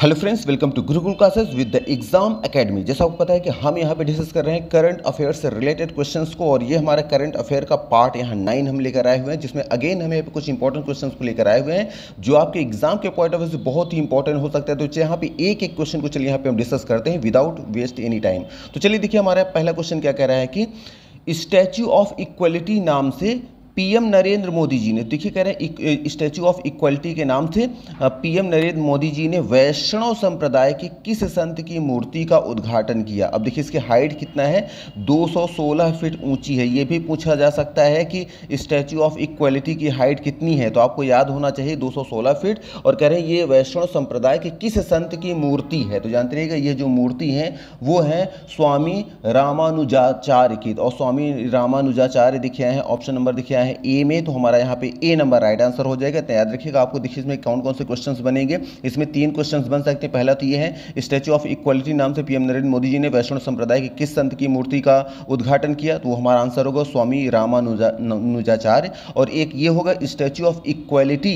hello friends welcome to Gurukul classes with the exam academy जैसा आपको पता है कि हम यहाँ पे डिस्कस कर रहे हैं करंट अफेयर्स से रिलेटेड क्वेश्चंस को और ये हमारा करंट अफेयर का पार्ट यहाँ नाइन हम लेकर आए हुए हैं जिसमें अगेन हमें पे कुछ इंपॉर्टेंट क्वेश्चंस को लेकर आए हुए हैं जो आपके एग्जाम के पॉइंट ऑफ व्यू से बहुत ही इंपॉर्टेंट हो सकता है तो यहाँ पे एक एक क्वेश्चन को चलिए यहाँ पे हम डिस्कस करते हैं विदाउट वेस्ट एनी टाइम तो चलिए देखिए हमारा पहला क्वेश्चन क्या कह रहा है कि स्टैच्यू ऑफ इक्वलिटी नाम से पीएम नरेंद्र मोदी जी ने देखिए कह रहे हैं स्टैचू ऑफ इक्वलिटी के नाम से पीएम नरेंद्र मोदी जी ने वैष्णव संप्रदाय के किस संत की मूर्ति का उद्घाटन किया अब देखिए इसकी हाइट कितना है 216 फीट ऊंची है ये भी पूछा जा सकता है कि स्टैचू ऑफ इक्वलिटी की हाइट कितनी है तो आपको याद होना चाहिए 216 फीट और कह रहे हैं ये वैष्णव संप्रदाय के किस संत की मूर्ति है तो जानते रहिएगा ये जो मूर्ति है वो है स्वामी रामानुजाचार्य की और स्वामी रामानुजाचार्य दिखे हैं ऑप्शन नंबर दिखे हैं है ए में तो हमारा यहाँ पे ए नंबर राइट आंसर हो जाएगा तो याद रखिएगा आपको देखिए इसमें कौन कौन से क्वेश्चन बनेंगे इसमें तीन क्वेश्चन बन सकते हैं पहला तो ये है स्टैचू ऑफ इक्वालिटी नाम से पीएम नरेंद्र मोदी जी ने वैष्णव संप्रदाय के किस संत की मूर्ति का उद्घाटन किया तो वो हमारा आंसर होगा स्वामी रामानुजाचार्य और एक ये होगा स्टैचू ऑफ इक्वालिटी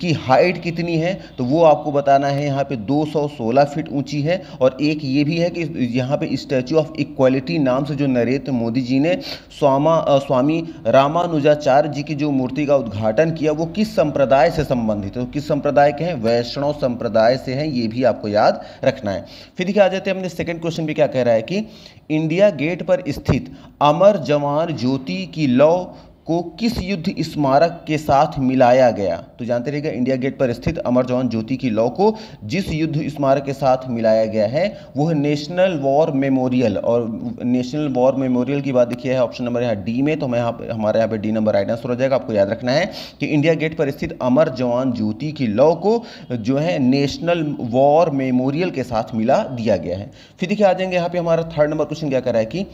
की हाइट कितनी है तो वो आपको बताना है यहाँ पे 216 फीट ऊंची है और एक ये भी है कि यहाँ पे स्टैचू ऑफ इक्वालिटी नाम से जो नरेंद्र मोदी जी ने स्वामा स्वामी रामानुजा शंकराचार्य जी की जो मूर्ति का उद्घाटन किया वो किस संप्रदाय से संबंधित है तो किस संप्रदाय के हैं वैष्णव संप्रदाय से हैं ये भी आपको याद रखना है फिर देखिए आ जाते हैं हमने सेकंड क्वेश्चन भी क्या कह रहा है कि इंडिया गेट पर स्थित अमर जवान ज्योति की लौ को किस युद्ध स्मारक के साथ मिलाया गया तो जानते रहिएगा इंडिया गेट पर स्थित अमर जवान ज्योति की लौ को जिस युद्ध स्मारक के साथ मिलाया गया है वो है नेशनल वॉर मेमोरियल और नेशनल वॉर मेमोरियल की बात देखिए है ऑप्शन नंबर यहाँ डी में तो हमें यहाँ हमारे यहाँ पे डी नंबर राइट आंसर हो जाएगा आपको याद रखना है कि इंडिया गेट पर स्थित अमर जवान ज्योति की लौ को जो है नेशनल वॉर मेमोरियल के साथ मिला दिया गया है फिर देखिए आ जाएंगे यहाँ पे हमारा थर्ड नंबर क्वेश्चन क्या कर रहा है कि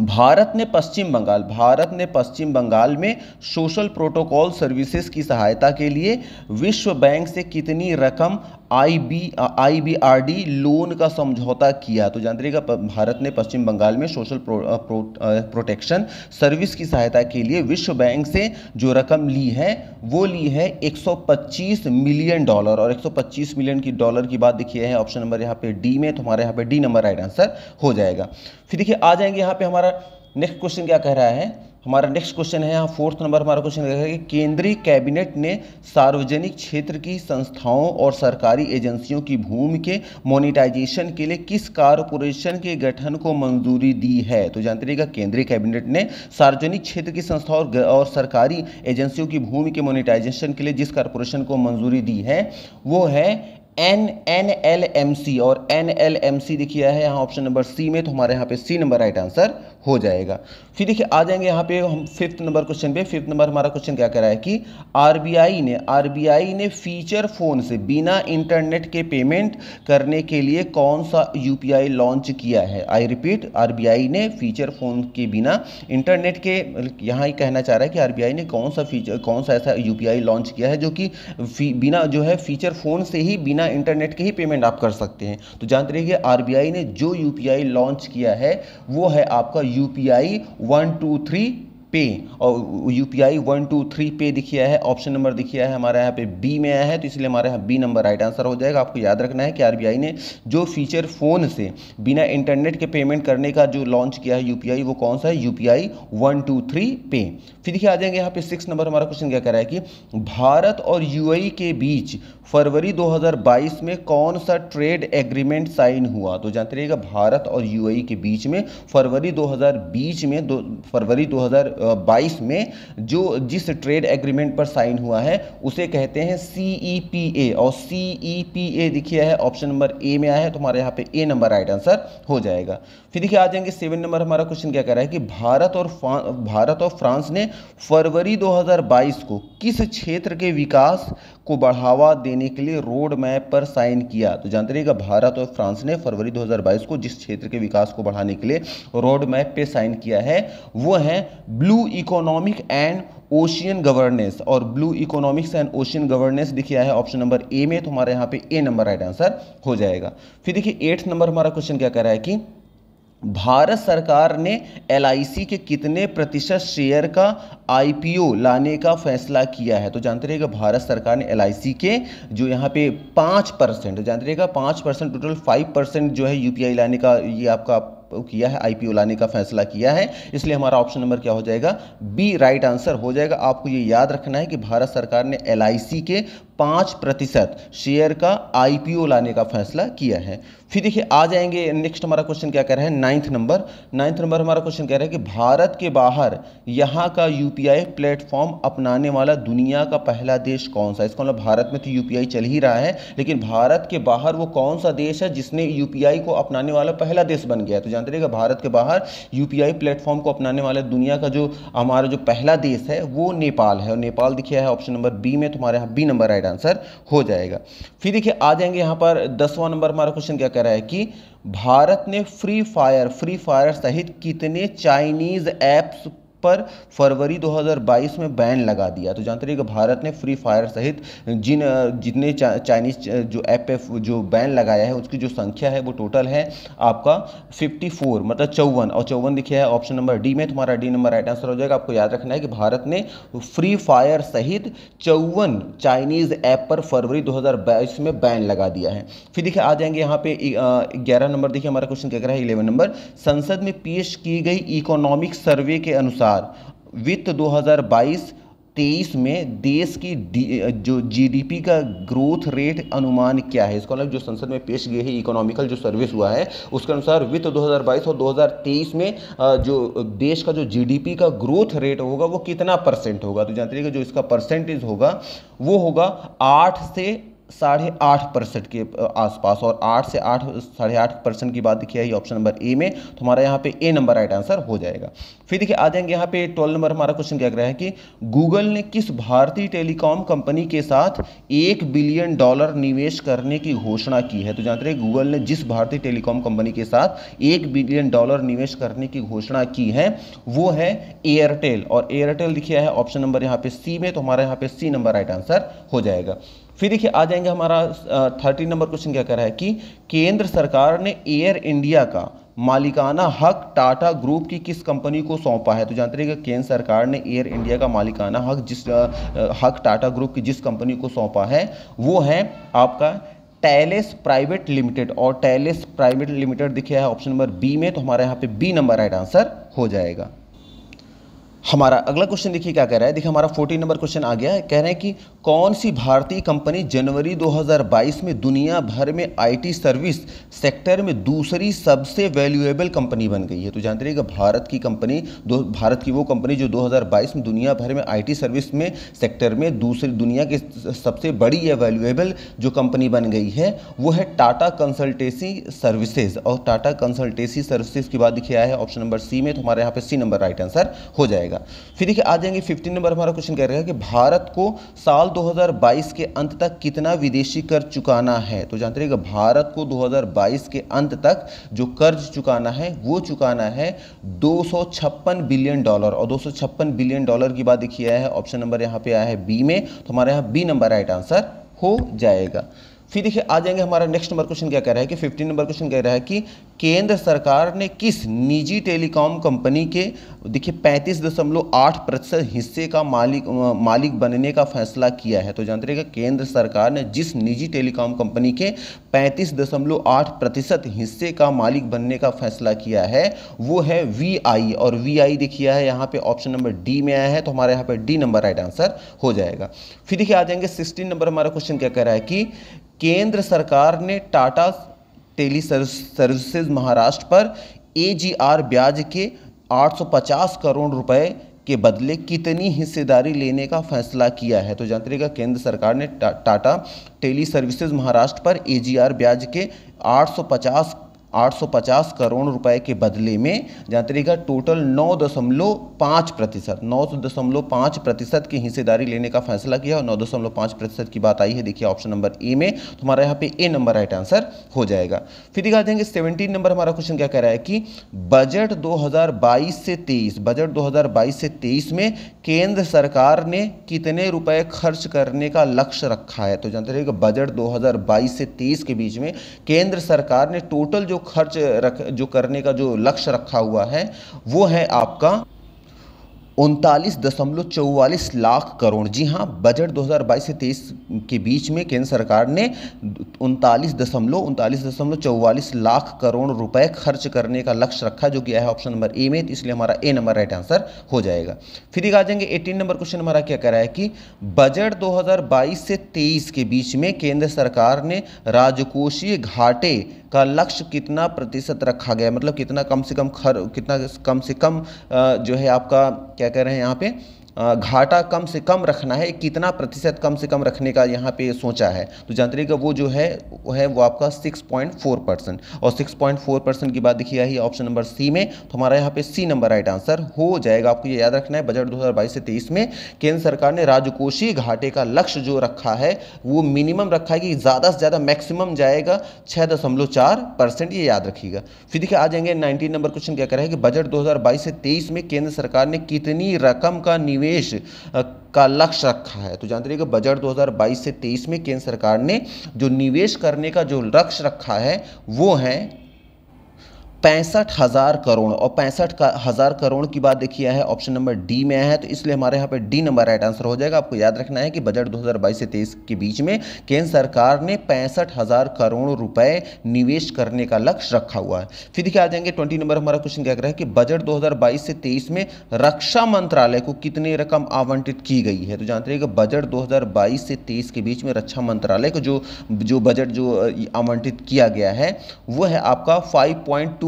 भारत ने पश्चिम बंगाल भारत ने पश्चिम बंगाल में सोशल प्रोटोकॉल सर्विसेज की सहायता के लिए विश्व बैंक से कितनी रकम आई B I B R D loan का समझौता किया तो जानते रहेगा भारत ने पश्चिम बंगाल में social pro, pro, protection service की सहायता के लिए विश्व बैंक से जो रकम ली है वो ली है 125 मिलियन डॉलर और 125 मिलियन की डॉलर की बात देखिए है ऑप्शन नंबर यहाँ पे डी में तो हमारे यहाँ पे डी नंबर राइट आंसर हो जाएगा फिर देखिए आ जाएंगे यहाँ पे हमारा नेक्स्ट क्वेश्चन क्या कह रहा है हमारा नेक्स्ट क्वेश्चन है यहाँ फोर्थ नंबर हमारा क्वेश्चन रहेगा कि केंद्रीय कैबिनेट ने सार्वजनिक क्षेत्र की संस्थाओं और सरकारी एजेंसियों की भूमि के मोनिटाइजेशन के लिए किस कारपोरेशन के गठन को मंजूरी दी है तो जानते रहिएगा केंद्रीय कैबिनेट ने सार्वजनिक क्षेत्र की संस्थाओं और, और सरकारी एजेंसियों की भूमि के मोनिटाइजेशन के लिए जिस कारपोरेशन को मंजूरी दी है वो है N N L M C और एन एल एम सी देखिए है यहाँ ऑप्शन नंबर सी में तो हमारे यहाँ पे सी नंबर राइट आंसर हो जाएगा फिर देखिए आ जाएंगे यहाँ पे हम फिफ्थ नंबर क्वेश्चन पे फिफ्थ नंबर हमारा क्वेश्चन क्या कह रहा है कि आरबीआई ने आरबीआई ने फीचर फ़ोन से बिना इंटरनेट के पेमेंट करने के लिए कौन सा यूपीआई लॉन्च किया है आई रिपीट आरबीआई ने फीचर फ़ोन के बिना इंटरनेट के यहाँ ही कहना चाह रहा है कि आर ने कौन सा फीचर कौन सा ऐसा यू लॉन्च किया है जो कि बिना जो है फीचर फ़ोन से ही बिना इंटरनेट के ही पेमेंट आप कर सकते हैं तो जानते रहिए आर ने जो यू लॉन्च किया है वो है आपका UPI one two three pay और U P I one two three pay दिखिया है ऑप्शन नंबर दिखिया है हमारे यहाँ पे बी में आया है तो इसलिए हमारे यहाँ बी नंबर राइट आंसर हो जाएगा आपको याद रखना है कि आरबीआई ने जो फीचर फ़ोन से बिना इंटरनेट के पेमेंट करने का जो लॉन्च किया है यूपीआई वो कौन सा है U P I one two three pay फिर देखिए आ जाएंगे यहाँ पे सिक्स नंबर हमारा क्वेश्चन क्या करा रहा है कि भारत और यू e के बीच फरवरी बाईस में कौन सा ट्रेड एग्रीमेंट साइन हुआ तो जानते रहिएगा भारत और आई e के बीच में फरवरी बीच में दो फरवरी हज़ार 2022 में जो जिस ट्रेड एग्रीमेंट पर साइन हुआ है उसे कहते हैं सी e और सी e देखिए है ऑप्शन नंबर ए में आया है तो हमारे यहाँ पे ए नंबर राइट आंसर हो जाएगा फिर देखिए आ जाएंगे सेवन नंबर हमारा क्वेश्चन क्या कह रहा है कि भारत और भारत और फ्रांस ने फरवरी 2022 को किस क्षेत्र के विकास को बढ़ावा देने के लिए रोड मैप पर साइन किया तो जानते रहिएगा भारत और फ्रांस ने फरवरी 2022 को जिस क्षेत्र के विकास को बढ़ाने के लिए रोड मैप पे साइन किया है वो है blue blue economic and ocean governance और blue economics and ocean governance लिखा है ऑप्शन नंबर ए में तो हमारे यहाँ पे ए नंबर राइट आंसर हो जाएगा फिर देखिए एट्थ नंबर हमारा क्वेश्चन क्या कह रहा है कि भारत सरकार ने एल के कितने प्रतिशत शेयर का आईपीओ लाने का फैसला किया है तो जानते रहेगा भारत सरकार ने एल के जो यहाँ पे पाँच परसेंट जानते रहेगा पाँच परसेंट टोटल फाइव परसेंट जो है यूपीआई लाने का ये आपका किया है आईपीओ लाने का फैसला किया है इसलिए हमारा ऑप्शन नंबर क्या हो जाएगा बी राइट आंसर हो जाएगा आपको ये याद रखना है कि भारत सरकार ने एल के पाँच प्रतिशत शेयर का आईपीओ लाने का फैसला किया है फिर देखिए आ जाएंगे नेक्स्ट हमारा क्वेश्चन क्या कह रहा है नाइन्थ नंबर नाइन्थ नंबर हमारा क्वेश्चन कह रहा है कि भारत के बाहर यहाँ का यूपीआई प्लेटफॉर्म अपनाने वाला दुनिया का पहला देश कौन सा इसका मतलब भारत में तो यूपीआई चल ही रहा है लेकिन भारत के बाहर वो कौन सा देश है जिसने यू को अपनाने वाला पहला देश बन गया तो जानते रहेगा भारत के बाहर यूपीआई प्लेटफॉर्म को अपनाने वाले दुनिया का जो हमारा जो पहला देश है वो नेपाल है और नेपाल दिखा है ऑप्शन नंबर बी में तुम्हारे यहाँ बी नंबर राइट आंसर हो जाएगा फिर देखिए आ जाएंगे यहाँ पर दसवां नंबर हमारा क्वेश्चन क्या कह रहा है कि भारत ने फ्री फायर फ्री फायर सहित कितने चाइनीज ऐप्स पर फरवरी 2022 में बैन लगा दिया तो जानते रहिए कि भारत ने फ्री फायर सहित जिन जितने चा, चाइनीज जो ऐप जो बैन लगाया है उसकी जो संख्या है वो टोटल है आपका 54 मतलब चौवन और चौवन लिखे है ऑप्शन नंबर डी में तुम्हारा डी नंबर राइट आंसर हो जाएगा आपको याद रखना है कि भारत ने फ्री फायर सहित चौवन चाइनीज ऐप पर फरवरी दो में बैन लगा दिया है फिर देखिए आ जाएंगे यहाँ पे ग्यारह नंबर देखिए हमारा क्वेश्चन क्या कह रहा है इलेवन नंबर संसद में पेश की गई इकोनॉमिक सर्वे के अनुसार अनुसार वित्त 2022 तेईस में देश की जो जीडीपी का ग्रोथ रेट अनुमान क्या है मतलब जो संसद में पेश गए हैं इकोनॉमिकल जो सर्विस हुआ है उसके अनुसार वित्त 2022 और 2023 में जो देश का जो जीडीपी का ग्रोथ रेट होगा वो कितना परसेंट होगा तो जानते कि जो इसका परसेंटेज होगा वो होगा आठ से साढ़े आठ परसेंट के आसपास और आठ से आठ साढ़े आठ परसेंट की बात देखिए ऑप्शन नंबर ए में तो हमारा यहाँ पे ए नंबर राइट आंसर हो जाएगा फिर देखिए आ जाएंगे यहाँ पे ट्वेल्व नंबर हमारा क्वेश्चन क्या रहा है कि गूगल ने किस भारतीय टेलीकॉम कंपनी के साथ एक बिलियन डॉलर निवेश करने की घोषणा की है तो जानते रहे गूगल ने जिस भारतीय टेलीकॉम कंपनी के साथ एक बिलियन डॉलर निवेश करने की घोषणा की है वो है एयरटेल और एयरटेल दिखाया है ऑप्शन नंबर यहाँ पे सी में तो हमारा यहाँ पे सी नंबर राइट आंसर हो जाएगा फिर देखिए आ जाएंगे हमारा थर्टीन नंबर क्वेश्चन क्या कह रहा है कि केंद्र सरकार ने एयर इंडिया का मालिकाना हक टाटा ग्रुप की किस कंपनी को सौंपा है तो जानते रहिएगा केंद्र सरकार ने एयर इंडिया का मालिकाना हक जिस हक टाटा ग्रुप की जिस कंपनी को सौंपा है वो है आपका टैलेस प्राइवेट लिमिटेड और टैलेस प्राइवेट लिमिटेड दिखे है ऑप्शन नंबर बी में तो हमारे यहाँ पे बी नंबर राइट आंसर हो जाएगा हमारा अगला क्वेश्चन देखिए क्या कह रहा है देखिए हमारा फोर्टीन नंबर क्वेश्चन आ गया है कह रहे हैं कि कौन सी भारतीय कंपनी जनवरी 2022 में दुनिया भर में आईटी सर्विस सेक्टर में दूसरी सबसे वैल्यूएबल कंपनी बन गई है तो जानते रहिएगा भारत की कंपनी दो भारत की वो कंपनी जो 2022 में दुनिया भर में आई सर्विस में सेक्टर में दूसरी दुनिया की सबसे बड़ी या वैल्यूएबल जो कंपनी बन गई है वो है टाटा कंसल्टेंसी सर्विसेज और टाटा कंसल्टेंसी सर्विसेज की बात देखिए आया है ऑप्शन नंबर सी में तो हमारे यहाँ पर सी नंबर राइट आंसर हो जाएगा जाएगा फिर देखिए आ जाएंगे फिफ्टीन नंबर हमारा क्वेश्चन कह रहा है कि भारत को साल 2022 के अंत तक कितना विदेशी कर चुकाना है तो जानते रहिएगा भारत को 2022 के अंत तक जो कर्ज चुकाना है वो चुकाना है दो बिलियन डॉलर और दो बिलियन डॉलर की बात देखिए आया है ऑप्शन नंबर यहाँ पे आया है बी में तो हमारे यहाँ बी नंबर राइट आंसर हो जाएगा फिर देखिए आ जाएंगे हमारा नेक्स्ट नंबर क्वेश्चन क्या कह रहा है कि 15 नंबर क्वेश्चन कह रहा है कि केंद्र सरकार ने किस निजी टेलीकॉम कंपनी के देखिए पैंतीस दशमलव आठ प्रतिशत हिस्से का मालिक मालिक बनने का फैसला किया है तो जानते रहेगा केंद्र सरकार ने जिस निजी टेलीकॉम कंपनी के पैंतीस दशमलव आठ प्रतिशत हिस्से का मालिक बनने का फैसला किया है वो है वी आई और वी आई देखिए है यहाँ पे ऑप्शन नंबर डी में आया है तो हमारे यहाँ पर डी नंबर राइट आंसर हो जाएगा फिर देखिए आ जाएंगे सिक्सटीन नंबर हमारा क्वेश्चन क्या कह रहा है कि केंद्र सरकार ने टाटा टेली सर्विसेज महाराष्ट्र पर एजीआर ब्याज के 850 करोड़ रुपए के बदले कितनी हिस्सेदारी लेने का फैसला किया है तो जानते रहेगा केंद्र सरकार ने टाटा टेली सर्विसेज महाराष्ट्र पर एजीआर ब्याज के 850 850 करोड़ रुपए के बदले में जहाँ का टोटल नौ दशमलव पाँच प्रतिशत नौ दशमलव पाँच प्रतिशत की हिस्सेदारी लेने का फैसला किया और नौ दशमलव पाँच प्रतिशत की बात आई है देखिए ऑप्शन नंबर ए में तो हमारा यहाँ पे ए नंबर राइट आंसर हो जाएगा फिर दिखा देंगे सेवनटीन नंबर हमारा क्वेश्चन क्या कह रहा है कि बजट दो से तेईस बजट दो से तेईस में केंद्र सरकार ने कितने रुपए खर्च करने का लक्ष्य रखा है तो जानते रहिएगा बजट 2022 से 23 के बीच में केंद्र सरकार ने टोटल जो खर्च रख जो करने का जो लक्ष्य रखा हुआ है वो है आपका उनतालीस दशमलव चौवालीस लाख करोड़ जी हाँ बजट 2022 से 23 के बीच में केंद्र सरकार ने उनतालीस दशमलव उनतालीस दशमलव चौवालीस लाख करोड़ रुपए खर्च करने का लक्ष्य रखा जो कि है ऑप्शन नंबर ए में तो इसलिए हमारा ए नंबर राइट आंसर हो जाएगा फिर एक आ जाएंगे 18 नंबर क्वेश्चन हमारा क्या कह रहा है कि बजट 2022 से तेईस के बीच में केंद्र सरकार ने राजकोषीय घाटे का लक्ष्य कितना प्रतिशत रखा गया मतलब कितना कम से कम खर कितना कम से कम जो है आपका क्या कह रहे हैं यहाँ पे घाटा कम से कम रखना है कितना प्रतिशत कम से कम रखने का यहाँ पे सोचा है तो जानते रहिएगा वो जो है वो है वो आपका 6.4 परसेंट और 6.4 परसेंट की बात देखिए आई ऑप्शन नंबर सी में तो हमारा यहाँ पे सी नंबर राइट आंसर हो जाएगा आपको ये याद रखना है बजट 2022 से 23 में केंद्र सरकार ने राजकोषीय घाटे का लक्ष्य जो रखा है वो मिनिमम रखा है कि ज़्यादा से ज़्यादा मैक्सिमम जाएगा छः दशमलव चार परसेंट ये याद रखिएगा फिर देखिए आ जाएंगे नाइनटीन नंबर क्वेश्चन क्या करें कि बजट दो से तेईस में केंद्र सरकार ने कितनी रकम का निवेश निवेश का लक्ष्य रखा है तो जानते रहिएगा बजट 2022 से 23 में केंद्र सरकार ने जो निवेश करने का जो लक्ष्य रखा है वो है पैंसठ हज़ार करोड़ और पैंसठ का हज़ार करोड़ की बात देखिए है ऑप्शन नंबर डी में है तो इसलिए हमारे यहाँ पे डी नंबर राइट आंसर हो जाएगा आपको याद रखना है कि बजट 2022 से तेईस के बीच में केंद्र सरकार ने पैंसठ हज़ार करोड़ रुपए निवेश करने का लक्ष्य रखा हुआ है फिर देखिए आ जाएंगे ट्वेंटी नंबर हमारा क्वेश्चन क्या कर कि बजट दो से तेईस में रक्षा मंत्रालय को कितनी रकम आवंटित की गई है तो जानते हैं कि बजट दो से तेईस के बीच में रक्षा मंत्रालय को जो जो बजट जो आवंटित किया गया है वो है आपका five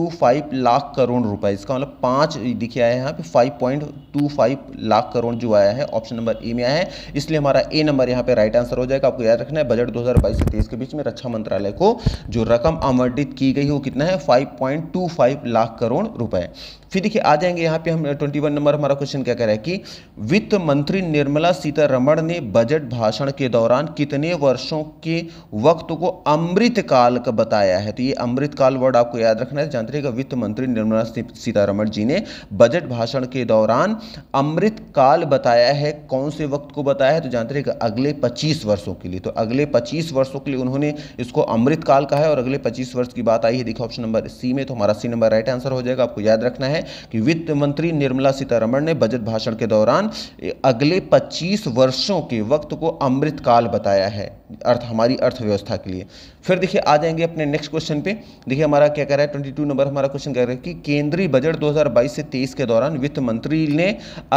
two five lakh crore रुपए इसका मतलब पांच दिखे आया है यहाँ पे five point two five lakh crore जो आया है ऑप्शन नंबर ए में आया है इसलिए हमारा ए नंबर यहाँ पे राइट आंसर हो जाएगा आपको याद रखना है बजट 2022 से तेईस के बीच में रक्षा मंत्रालय को जो रकम आवंटित की गई है वो कितना है फाइव लाख करोड़ रुपए फिर देखिए आ जाएंगे यहाँ पे हम ट्वेंटी वन नंबर हमारा क्वेश्चन क्या कह रहा है कि वित्त मंत्री निर्मला सीतारमण ने बजट भाषण के दौरान कितने वर्षों के वक्त को अमृत काल का बताया है तो ये अमृत काल वर्ड आपको याद रखना है जानते रहेगा वित्त मंत्री निर्मला सीतारमण जी ने बजट भाषण के दौरान अमृत काल बताया है कौन से वक्त को बताया है तो जानते रहेगा अगले पच्चीस वर्षों के लिए तो अगले पच्चीस वर्षों के लिए उन्होंने इसको अमृत काल कहा है और अगले पच्चीस वर्ष की बात आई है देखो ऑप्शन नंबर सी में तो हमारा सी नंबर राइट आंसर हो जाएगा आपको याद रखना है है कि वित्त मंत्री निर्मला सीतारमण ने बजट भाषण के दौरान अगले 25 वर्षों के वक्त को अमृत काल बताया है अर्थ हमारी अर्थव्यवस्था के लिए फिर देखिए आ जाएंगे अपने नेक्स्ट क्वेश्चन पे देखिए हमारा क्या कह रहा है ट्वेंटी टू नंबर हमारा क्वेश्चन कह रहा है कि केंद्रीय बजट 2022 से 23 के दौरान वित्त मंत्री ने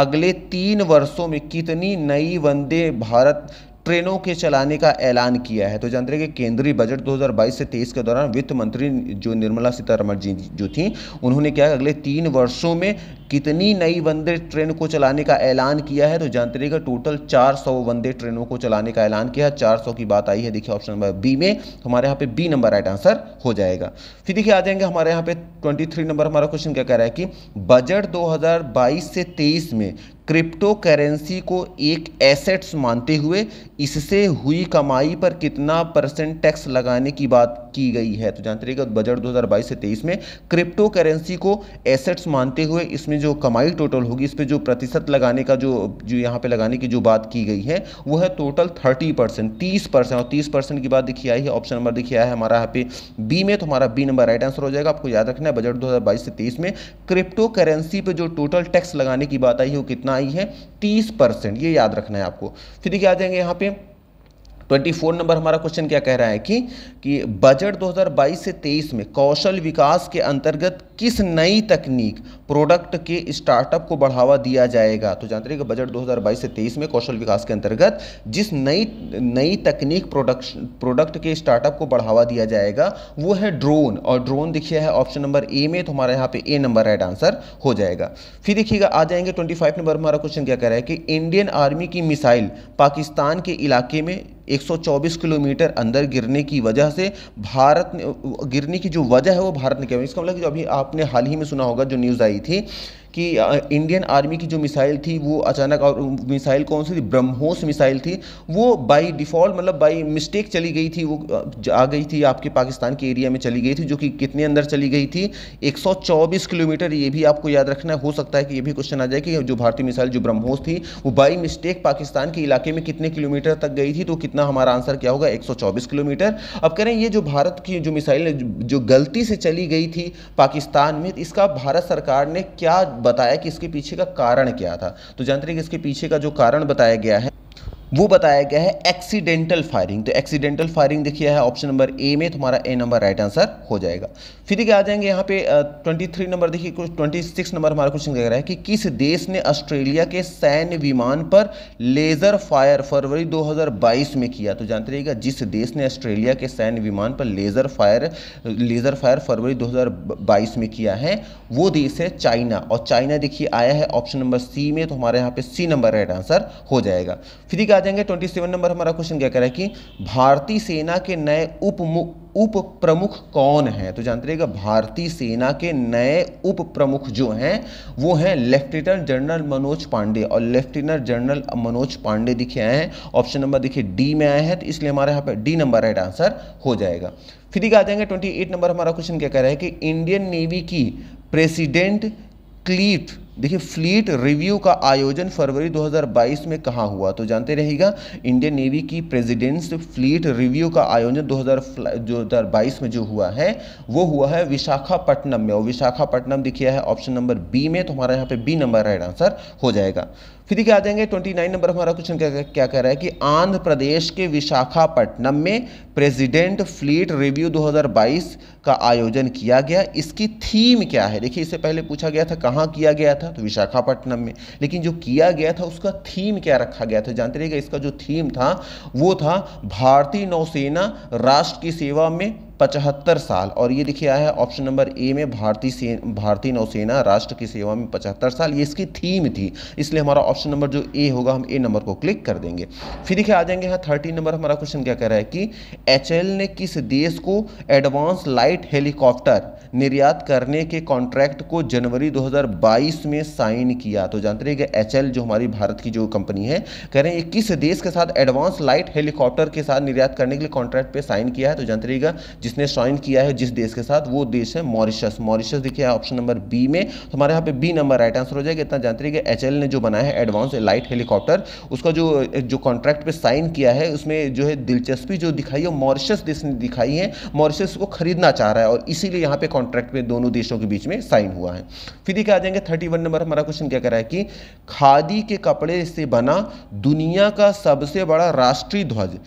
अगले तीन वर्षों में कितनी नई वंदे भारत ट्रेनों के चलाने का ऐलान किया है तो जानते हैं कि केंद्रीय बजट 2022 से 23 के दौरान वित्त मंत्री जो निर्मला सीतारमण जी जो थी उन्होंने क्या अगले तीन वर्षों में कितनी नई वंदे ट्रेन को चलाने का ऐलान किया है तो जानते रहिएगा टोटल 400 सौ वंदे ट्रेनों को चलाने का ऐलान किया है चार की बात आई है देखिए ऑप्शन नंबर बी में तो हमारे यहाँ पे बी नंबर राइट आंसर हो जाएगा फिर देखिए आ जाएंगे हमारे यहाँ पे 23 नंबर हमारा क्वेश्चन क्या कह रहा है कि बजट 2022 से 23 में क्रिप्टो करेंसी को एक एसेट्स मानते हुए इससे हुई कमाई पर कितना परसेंट टैक्स लगाने की बात की गई है तो जानते रहिएगा बजट 2022 से 23 में क्रिप्टो करेंसी को एसेट्स मानते हुए इसमें जो कमाई टोटल होगी इस पर जो प्रतिशत लगाने का जो जो यहाँ पे लगाने की जो बात की गई है वो है टोटल थर्टी परसेंट तीस परसेंट और तीस परसेंट की बात देखिए आई है ऑप्शन नंबर देखिए आया है हमारा यहाँ पे बी में तो हमारा बी नंबर राइट आंसर हो जाएगा आपको याद रखना है बजट दो से तेईस में क्रिप्टो करेंसी पर जो टोटल टैक्स लगाने की बात आई है वो कितना आई है तीस ये याद रखना है आपको फिर देखिए आ जाएंगे यहाँ पर फोर नंबर हमारा क्वेश्चन क्या कह रहा है कि कि बजट 2022 से 23 में कौशल विकास के अंतर्गत किस नई तकनीक प्रोडक्ट के स्टार्टअप को बढ़ावा दिया जाएगा तो जानते रहिए बजट 2022 से 23 में कौशल विकास के अंतर्गत जिस नई नई तकनीक प्रोडक्ट प्रोडक्ट के स्टार्टअप को बढ़ावा दिया जाएगा वो है ड्रोन और ड्रोन देखिए है ऑप्शन नंबर ए में तो हमारा यहाँ पे ए नंबर राइट आंसर हो जाएगा फिर देखिएगा आ जाएंगे ट्वेंटी नंबर हमारा क्वेश्चन क्या कह रहा है कि इंडियन आर्मी की मिसाइल पाकिस्तान के इलाके में 124 किलोमीटर अंदर गिरने की वजह से भारत ने गिरने की जो वजह है वो भारत ने क्या इसका मतलब कि जो अभी आपने हाल ही में सुना होगा जो न्यूज़ आई थी कि इंडियन आर्मी की जो मिसाइल थी वो अचानक और मिसाइल कौन सी थी ब्रह्मोस मिसाइल थी वो बाई डिफ़ॉल्ट मतलब बाई मिस्टेक चली गई थी वो आ गई थी आपके पाकिस्तान के एरिया में चली गई थी जो कि कितने अंदर चली गई थी 124 किलोमीटर ये भी आपको याद रखना हो सकता है कि ये भी क्वेश्चन आ जाए कि जो भारतीय मिसाइल जो ब्रह्मोस थी वो बाई मिस्टेक पाकिस्तान के इलाके में कितने किलोमीटर तक गई थी तो कितना हमारा आंसर क्या होगा एक किलोमीटर अब कह रहे हैं ये जो भारत की जो मिसाइल जो गलती से चली गई थी पाकिस्तान में इसका भारत सरकार ने क्या बताया कि इसके पीछे का कारण क्या था तो जानते हैं कि इसके पीछे का जो कारण बताया गया है वो बताया गया है एक्सीडेंटल फायरिंग तो एक्सीडेंटल फायरिंग देखिए है ऑप्शन नंबर ए में तुम्हारा ए नंबर राइट आंसर हो जाएगा फिर देखिए आ जाएंगे यहाँ पे ट्वेंटी थ्री नंबर देखिए कुछ ट्वेंटी सिक्स नंबर हमारा क्वेश्चन देख रहा है कि किस देश ने ऑस्ट्रेलिया के सैन्य विमान पर लेजर फायर फरवरी 2022 में किया तो जानते रहिएगा जिस देश ने ऑस्ट्रेलिया के सैन्य विमान पर लेजर फायर लेजर फायर फरवरी दो में किया है वो देश है चाइना और चाइना देखिए आया है ऑप्शन नंबर सी में तो हमारे यहाँ पे सी नंबर राइट आंसर हो जाएगा फिर देखिए आ जाएंगे ट्वेंटी सेवन नंबर हमारा क्वेश्चन क्या कह रहा है कि भारतीय सेना के नए उप उप प्रमुख कौन है तो जानते रहिएगा भारतीय सेना के नए उप प्रमुख जो हैं वो हैं लेफ्टिनेंट जनरल मनोज पांडे और लेफ्टिनेंट जनरल मनोज पांडे दिखे आए हैं ऑप्शन नंबर देखिए डी में आए हैं तो इसलिए हमारे यहाँ पर डी नंबर राइट आंसर हो जाएगा फिर आ जाएंगे ट्वेंटी नंबर हमारा क्वेश्चन क्या कह रहा है कि इंडियन नेवी की प्रेसिडेंट क्लीफ देखिए फ्लीट रिव्यू का आयोजन फरवरी 2022 में कहाँ हुआ तो जानते रहेगा इंडियन नेवी की प्रेसिडेंस फ्लीट रिव्यू का आयोजन 2022 में जो हुआ है वो हुआ है विशाखापट्टनम में और विशाखापट्टनम दिखिया है ऑप्शन नंबर बी में तो हमारा यहाँ पे बी नंबर राइट आंसर हो जाएगा फिर क्या आ जाएंगे ट्वेंटी नाइन नंबर हमारा क्वेश्चन क्या क्या कह रहा है कि आंध्र प्रदेश के विशाखापट्टनम में प्रेसिडेंट फ्लीट रिव्यू 2022 का आयोजन किया गया इसकी थीम क्या है देखिए इससे पहले पूछा गया था कहाँ किया गया था तो विशाखापट्टनम में लेकिन जो किया गया था उसका थीम क्या रखा गया था जानते रहिएगा इसका जो थीम था वो था भारतीय नौसेना राष्ट्र की सेवा में पचहत्तर साल और ये लिखा है ऑप्शन नंबर ए में भारतीय से भारतीय नौसेना राष्ट्र की सेवा में पचहत्तर साल ये इसकी थीम थी इसलिए हमारा ऑप्शन नंबर जो ए होगा हम ए नंबर को क्लिक कर देंगे फिर देखिए आ जाएंगे यहाँ थर्टीन नंबर हमारा क्वेश्चन क्या कह रहा है कि एच ने किस देश को एडवांस लाइट हेलीकॉप्टर निर्यात करने के कॉन्ट्रैक्ट को जनवरी 2022 में साइन किया तो जानते रहिएगा एच जो हमारी भारत की जो कंपनी है कह रहे हैं ये किस देश के साथ एडवांस लाइट हेलीकॉप्टर के साथ निर्यात करने के लिए कॉन्ट्रैक्ट पे साइन किया है तो जानते रहिएगा जिस जिसने ज्वाइन किया है जिस देश के साथ वो देश है मॉरिशस मॉरिशस देखिए ऑप्शन नंबर बी में तो हमारे यहाँ पे बी नंबर राइट आंसर हो जाएगा इतना जानते रहिए एच ने जो बनाया है एडवांस लाइट हेलीकॉप्टर उसका जो जो कॉन्ट्रैक्ट पे साइन किया है उसमें जो है दिलचस्पी जो दिखाई है मॉरिशस देश ने दिखाई है मॉरिशस को खरीदना चाह रहा है और इसीलिए यहाँ पे कॉन्ट्रैक्ट में दोनों देशों के बीच में साइन हुआ है फिर देखिए आ जाएंगे थर्टी नंबर हमारा क्वेश्चन क्या करा है कि खादी के कपड़े से बना दुनिया का सबसे बड़ा राष्ट्रीय ध्वज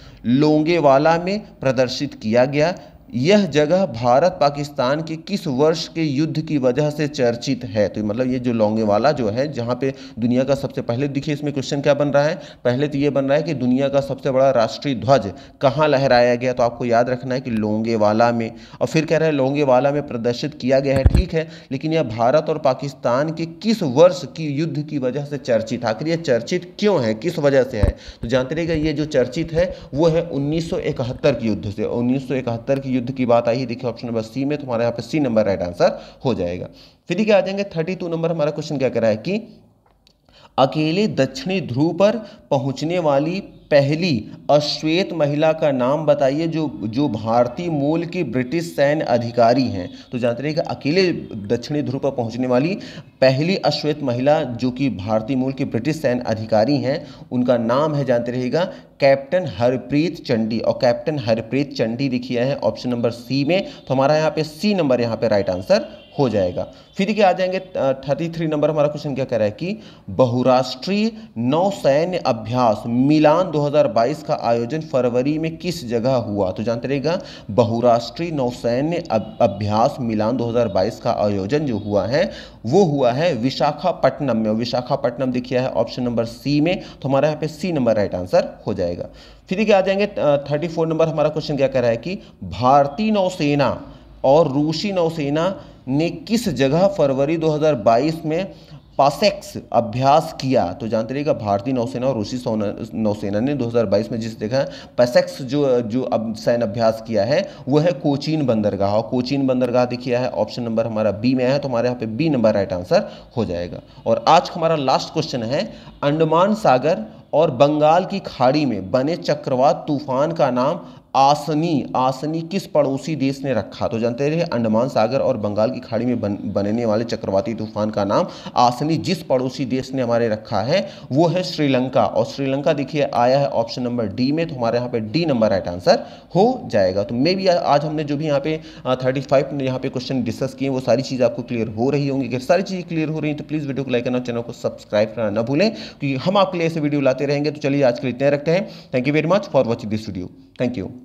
लोंगेवाला में प्रदर्शित किया गया यह जगह भारत पाकिस्तान के किस वर्ष के युद्ध की वजह से चर्चित है तो मतलब ये जो लोंगेवाला जो है जहाँ पे दुनिया का सबसे पहले देखिए इसमें क्वेश्चन क्या बन रहा है पहले तो ये बन रहा है कि दुनिया का सबसे बड़ा राष्ट्रीय ध्वज कहाँ लहराया गया तो आपको याद रखना है कि लोंगेवाला में और फिर कह रहे हैं लोंगेवाला में प्रदर्शित किया गया है ठीक है लेकिन यह भारत और पाकिस्तान के किस वर्ष की युद्ध की वजह से चर्चित आखिर यह चर्चित क्यों है किस वजह से है तो जानते रहिएगा ये जो चर्चित है वो है उन्नीस के युद्ध से उन्नीस की युद्ध की बात आई है देखिए ऑप्शन नंबर सी में तो यहाँ पे सी नंबर राइट आंसर हो जाएगा फिर देखिए आ जाएंगे थर्टी टू नंबर हमारा क्वेश्चन क्या कर रहा है कि अकेले दक्षिणी ध्रुव पर पहुंचने वाली पहली अश्वेत महिला का नाम बताइए जो जो भारतीय मूल की ब्रिटिश सैन्य अधिकारी हैं तो जानते रहिए कि अकेले दक्षिणी ध्रुव पर पहुंचने वाली पहली अश्वेत महिला जो कि भारतीय मूल की ब्रिटिश सैन्य अधिकारी हैं उनका नाम है जानते रहिएगा कैप्टन हरप्रीत चंडी और कैप्टन हरप्रीत चंडी लिखिए हैं ऑप्शन नंबर सी में तो हमारा यहाँ पे सी नंबर यहाँ पे राइट आंसर हो जाएगा फिर देखिए आ जाएंगे थर्टी थ्री नंबर हमारा क्वेश्चन क्या कह रहा है कि बहुराष्ट्रीय नौसैन्य अभ्यास मिलान 2022 का आयोजन फरवरी में किस जगह हुआ तो जानते रहेगा बहुराष्ट्रीय नौसैन्य अभ्यास मिलान 2022 का आयोजन जो हुआ है वो हुआ है विशाखापट्टनम में विशाखापट्टनम देखिए है ऑप्शन नंबर सी में तो हमारा यहाँ पे सी नंबर राइट आंसर हो जाएगा फिर क्या आ जाएंगे थर्टी फोर नंबर हमारा क्वेश्चन क्या कह रहा है कि भारतीय नौसेना और रूसी नौसेना ने किस जगह फरवरी 2022 में पासेक्स अभ्यास किया तो जानते रहिएगा भारतीय नौसेना और रूसी नौसेना ने 2022 में जिस देखा है पैसेक्स जो जो अब सैन्य अभ्यास किया है वह है कोचीन बंदरगाह और कोचीन बंदरगाह देखिए है ऑप्शन नंबर हमारा बी में है तो हमारे यहाँ पे बी नंबर राइट आंसर हो जाएगा और आज हमारा लास्ट क्वेश्चन है अंडमान सागर और बंगाल की खाड़ी में बने चक्रवात तूफान का नाम आसनी आसनी किस पड़ोसी देश ने रखा तो जानते रहे अंडमान सागर और बंगाल की खाड़ी में बन, बनने वाले चक्रवाती तूफान का नाम आसनी जिस पड़ोसी देश ने हमारे रखा है वो है श्रीलंका और श्रीलंका देखिए आया है ऑप्शन नंबर डी में तो हमारे यहाँ पे डी नंबर राइट आंसर हो जाएगा तो मे भी आज हमने जो भी यहाँ पे थर्टी फाइव यहाँ पे क्वेश्चन डिस्कस किए वो सारी चीज़ आपको क्लियर हो रही होंगी अगर सारी चीज़ें क्लियर हो रही है तो प्लीज़ वीडियो को लाइक करना चैनल को सब्सक्राइब करना ना भूलें क्योंकि हम आपके लिए ऐसे वीडियो लाते रहेंगे तो चलिए आज के लिए इतने रखते हैं thank you very much for watching this video thank you